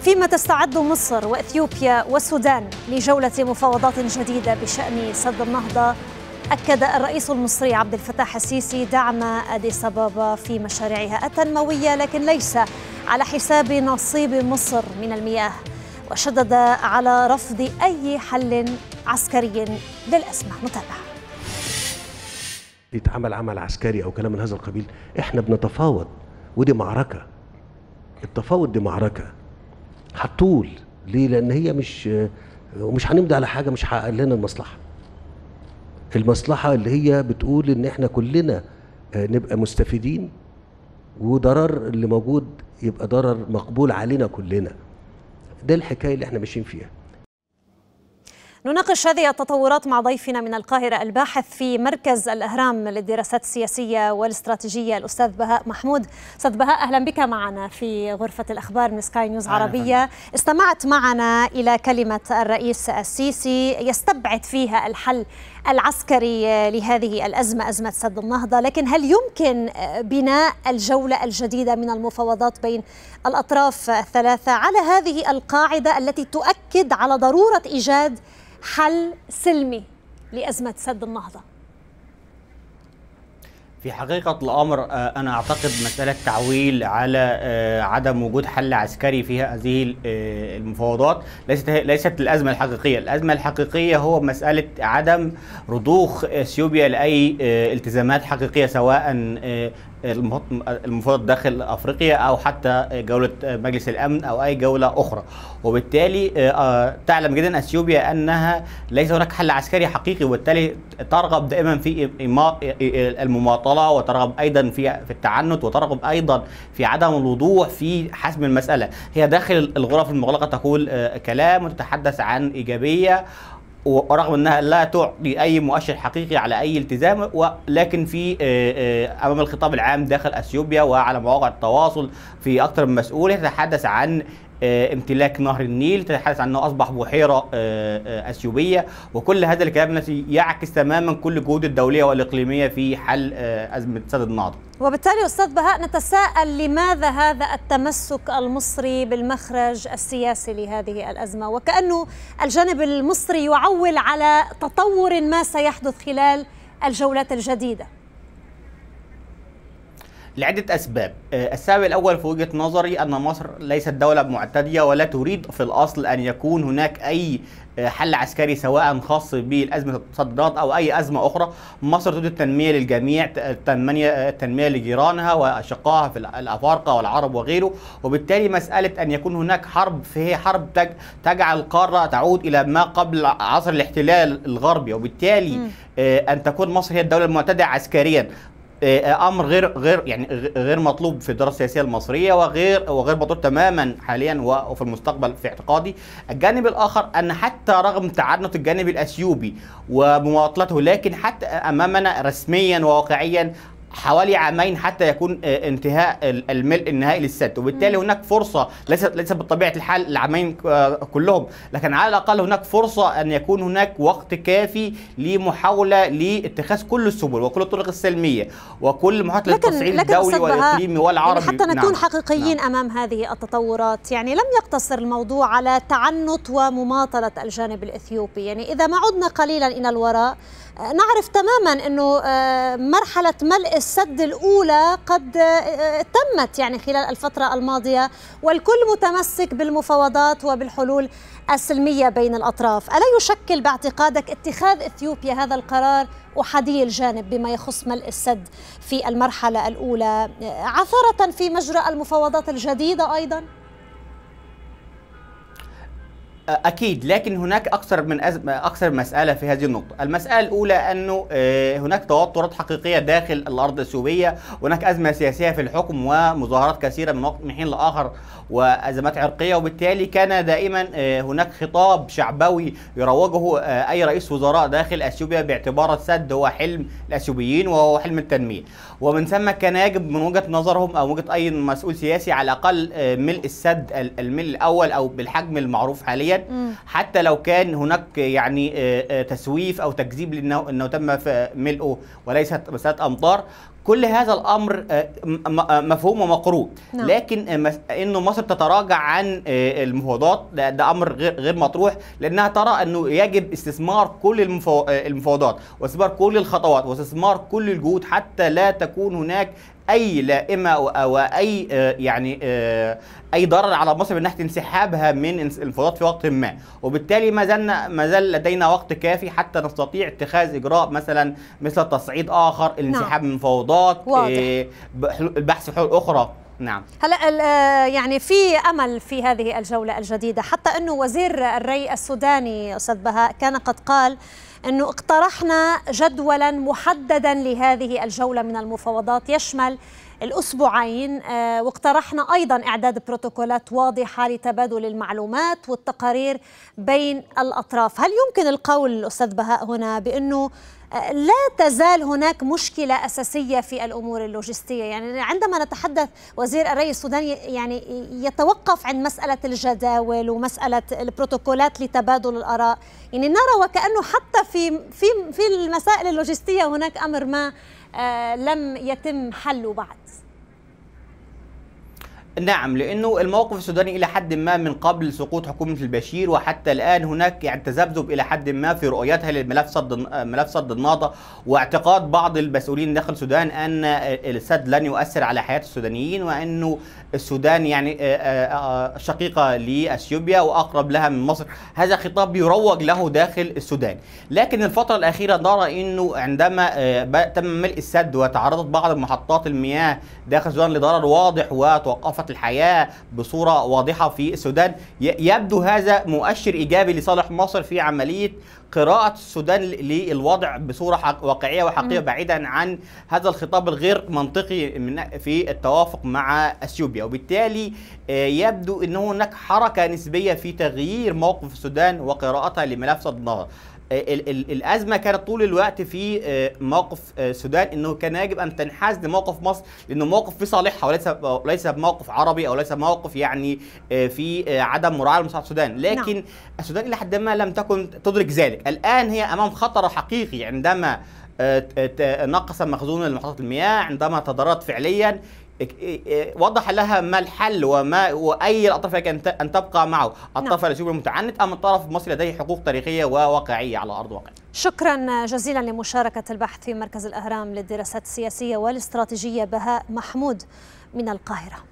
فيما تستعد مصر واثيوبيا والسودان لجوله مفاوضات جديده بشان سد النهضه اكد الرئيس المصري عبد الفتاح السيسي دعم اديس ابابا في مشاريعها التنمويه لكن ليس على حساب نصيب مصر من المياه وشدد على رفض اي حل عسكري للازمه متابعه يتعمل عمل عسكري او كلام من هذا القبيل احنا بنتفاوض ودي معركه التفاوض دي معركه هتطول ليه لان هي مش ومش هنمضي على حاجه مش حقق لنا المصلحه المصلحه اللي هي بتقول ان احنا كلنا آه، نبقى مستفيدين وضرر اللي موجود يبقى ضرر مقبول علينا كلنا ده الحكايه اللي احنا ماشيين فيها نناقش هذه التطورات مع ضيفنا من القاهرة الباحث في مركز الأهرام للدراسات السياسية والاستراتيجية الأستاذ بهاء محمود أستاذ بهاء أهلا بك معنا في غرفة الأخبار من سكاي نيوز عربية استمعت معنا إلى كلمة الرئيس السيسي يستبعد فيها الحل العسكري لهذه الأزمة أزمة سد النهضة لكن هل يمكن بناء الجولة الجديدة من المفاوضات بين الأطراف الثلاثة على هذه القاعدة التي تؤكد على ضرورة إيجاد حل سلمي لأزمة سد النهضة في حقيقة الأمر آه، أنا أعتقد مسألة تعويل على آه، عدم وجود حل عسكري في هذه آه، المفاوضات ليست ليست الأزمة الحقيقية، الأزمة الحقيقية هو مسألة عدم رضوخ اثيوبيا لأي التزامات حقيقية سواء المفاوضات داخل افريقيا او حتى جوله مجلس الامن او اي جوله اخرى وبالتالي آه، آه، تعلم جدا اثيوبيا انها ليس هناك حل عسكري حقيقي وبالتالي ترغب دائما في المماطله وترغب ايضا في في التعنت وترغب ايضا في عدم الوضوح في حسم المساله هي داخل الغرف المغلقه تقول آه، كلام وتتحدث عن ايجابيه ورغم انها لا تعطي اي مؤشر حقيقي على اي التزام ولكن في آه، آه، امام الخطاب العام داخل اثيوبيا وعلى مواقع التواصل في اكثر من مسؤول يتحدث عن آه، امتلاك نهر النيل تتحدث عنه أصبح بحيرة آه، آه، أثيوبية وكل هذا الكلام الذي يعكس تماما كل الجهود الدولية والإقليمية في حل أزمة سد النهضة وبالتالي أستاذ بهاء نتساءل لماذا هذا التمسك المصري بالمخرج السياسي لهذه الأزمة وكأنه الجانب المصري يعول على تطور ما سيحدث خلال الجولات الجديدة لعدة أسباب آه، السبب الأول في وجهة نظري أن مصر ليست دولة معتدية ولا تريد في الأصل أن يكون هناك أي آه، حل عسكري سواء خاص بالأزمة التصديات أو أي أزمة أخرى مصر تريد التنمية للجميع آه، التنمية لجيرانها وأشقائها في الأفارقة والعرب وغيره وبالتالي مسألة أن يكون هناك حرب فهي حرب تجعل القارة تعود إلى ما قبل عصر الاحتلال الغربي وبالتالي م. أن تكون مصر هي الدولة المعتدية عسكريا آه، آه، امر غير غير يعني غير مطلوب في الدراسه السياسيه المصريه وغير وغير مطلوب تماما حاليا وفي المستقبل في اعتقادي الجانب الاخر ان حتى رغم تعنت الجانب الاثيوبي ومماطلته لكن حتى امامنا رسميا وواقعيا حوالي عامين حتى يكون آه، انتهاء الملء النهائي للسد وبالتالي هناك فرصه ليست ليس بطبيعه الحال العامين آه، كلهم لكن على الاقل هناك فرصه ان يكون هناك وقت كافي لمحاوله لاتخاذ كل السبل وكل الطرق السلميه وكل محاوله للتصعيد الدولي والاقليمي والعربي يعني حتى نكون نعم. حقيقيين نعم. امام هذه التطورات يعني لم يقتصر الموضوع على تعنت ومماطله الجانب الاثيوبي يعني اذا ما عدنا قليلا الى الوراء نعرف تماما أنه آه، مرحلة ملء السد الأولى قد آه، تمت يعني خلال الفترة الماضية والكل متمسك بالمفاوضات وبالحلول السلمية بين الأطراف ألا يشكل باعتقادك اتخاذ إثيوبيا هذا القرار أحادي الجانب بما يخص ملء السد في المرحلة الأولى آه، عثرة في مجرى المفاوضات الجديدة أيضاً؟ اكيد لكن هناك اكثر من أز... اكثر مساله في هذه النقطه المساله الاولى انه آه، هناك توترات حقيقيه داخل الارض السوريه هناك ازمه سياسيه في الحكم ومظاهرات كثيره من وقت من حين لاخر وازمات عرقيه وبالتالي كان دائما آه، هناك خطاب شعبوي يروجه آه، اي رئيس وزراء داخل اثيوبيا باعتبار السد هو حلم الاثيوبيين وهو حلم التنميه ومن ثم كان يجب من وجهه نظرهم او وجهه اي مسؤول سياسي على الاقل ملء السد الملء الاول او بالحجم المعروف حاليا الانتخابات حتى لو كان هناك يعني آه، آه، تسويف او تكذيب لانه انه تم ملئه وليست مساله امطار كل هذا الامر آه، مفهوم ومقروء نعم. لكن انه مصر تتراجع عن المفاوضات ده امر غير مطروح لانها ترى انه يجب استثمار كل المفاوضات واستثمار كل الخطوات واستثمار كل الجهود حتى لا تكون هناك اي لائمه او اي آه، يعني آه، اي ضرر على مصر من ناحيه انسحابها من انفضاض في وقت ما وبالتالي ما زلنا ما زال لدينا وقت كافي حتى نستطيع اتخاذ اجراء مثلا مثل تصعيد اخر الانسحاب نعم. من فوضات آه، واضح. البحث حلول اخرى نعم هلا يعني في امل في هذه الجوله الجديده حتى انه وزير الري السوداني استاذ بهاء كان قد قال أنه اقترحنا جدولا محددا لهذه الجولة من المفاوضات يشمل الأسبوعين آه، واقترحنا أيضا إعداد بروتوكولات واضحة لتبادل المعلومات والتقارير بين الأطراف هل يمكن القول أستاذ بهاء هنا بأنه لا تزال هناك مشكلة أساسية في الأمور اللوجستية يعني عندما نتحدث وزير الري السوداني يعني يتوقف عن مسألة الجداول ومسألة البروتوكولات لتبادل الآراء يعني نرى وكأنه حتى في في في المسائل اللوجستية هناك أمر ما آه، لم يتم حله بعد نعم لانه الموقف السوداني الى حد ما من قبل سقوط حكومه البشير وحتى الان هناك يعني تذبذب الى حد ما في رؤيتها للملف سد ملف سد النهضه واعتقاد بعض المسؤولين داخل السودان ان السد لن يؤثر على حياه السودانيين وانه السودان يعني شقيقه لاثيوبيا واقرب لها من مصر هذا خطاب يروج له داخل السودان لكن الفتره الاخيره نرى انه عندما تم ملء السد وتعرضت بعض محطات المياه داخل السودان لضرر واضح وتوقفت وكافه الحياه بصوره واضحه في السودان يبدو هذا مؤشر ايجابي لصالح مصر في عمليه قراءه السودان للوضع بصوره واقعيه وحقيقيه بعيدا عن هذا الخطاب الغير منطقي من في التوافق مع اثيوبيا وبالتالي آه، يبدو ان هناك حركه نسبيه في تغيير موقف السودان وقراءتها لملف صد النهضه آه، الازمه كانت طول الوقت في آه، موقف آه، السودان انه كان يجب ان تنحاز لموقف مصر لانه موقف في صالحها وليس ليس بموقف عربي او ليس موقف يعني في عدم مراعاه لمصلحه السودان نعم. لكن نعم. السودان الى حد ما لم تكن تدرك ذلك الان هي امام خطر حقيقي عندما نقص مخزون المحطات المياه عندما تضررت فعليا إيه، إيه، وضح لها ما الحل وما واي الاطراف يمكن ان تبقى معه، الطرف نعم. السوري المتعنت ام الطرف المصري لديه حقوق تاريخيه وواقعيه على ارض واقع. شكرا جزيلا لمشاركه البحث في مركز الاهرام للدراسات السياسيه والاستراتيجيه بهاء محمود من القاهره.